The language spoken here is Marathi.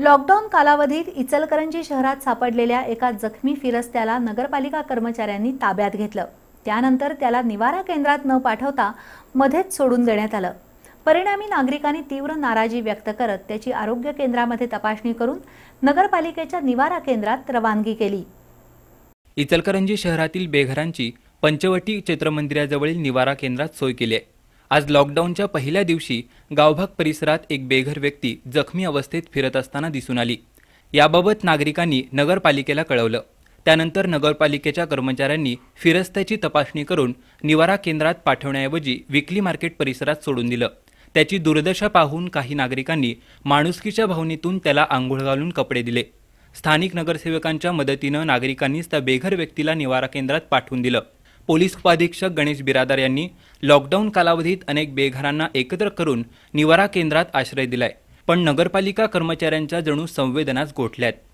लॉकडाऊन कालावधीत इचलकरंजी शहरात सापडलेल्या एका जखमी फिरस्त्याला नगरपालिका कर्मचाऱ्यांनी ताब्यात घेतलं त्यानंतर त्याला निवारा केंद्रात न पाठवता मध्येच सोडून देण्यात आलं परिणामी नागरिकांनी तीव्र नाराजी व्यक्त करत त्याची आरोग्य केंद्रामध्ये तपासणी करून नगरपालिकेच्या निवारा केंद्रात रवानगी केली इचलकरंजी शहरातील बेघरांची पंचवटी चैत्रमंदिराजवळील निवारा केंद्रात सोय केली आहे आज लॉकडाऊनच्या पहिल्या दिवशी गावभाग परिसरात एक बेघर व्यक्ती जखमी अवस्थेत फिरत असताना दिसून आली याबाबत नागरिकांनी नगरपालिकेला कळवलं त्यानंतर नगरपालिकेच्या कर्मचाऱ्यांनी फिरस्त्याची तपासणी करून निवारा केंद्रात पाठवण्याऐवजी विकली मार्केट परिसरात सोडून दिलं त्याची दुर्दशा पाहून काही नागरिकांनी माणुसकीच्या भावनेतून त्याला आंघोळ घालून कपडे दिले स्थानिक नगरसेवकांच्या मदतीनं नागरिकांनीच त्या बेघर व्यक्तीला निवारा केंद्रात पाठवून दिलं पोलीस उपाधीक्षक गणेश बिरादार यांनी लॉकडाऊन कालावधीत अनेक बेघरांना एकत्र करून निवारा केंद्रात आश्रय दिलाय पण नगरपालिका कर्मचाऱ्यांच्या जणू संवेदनाच गोठल्यात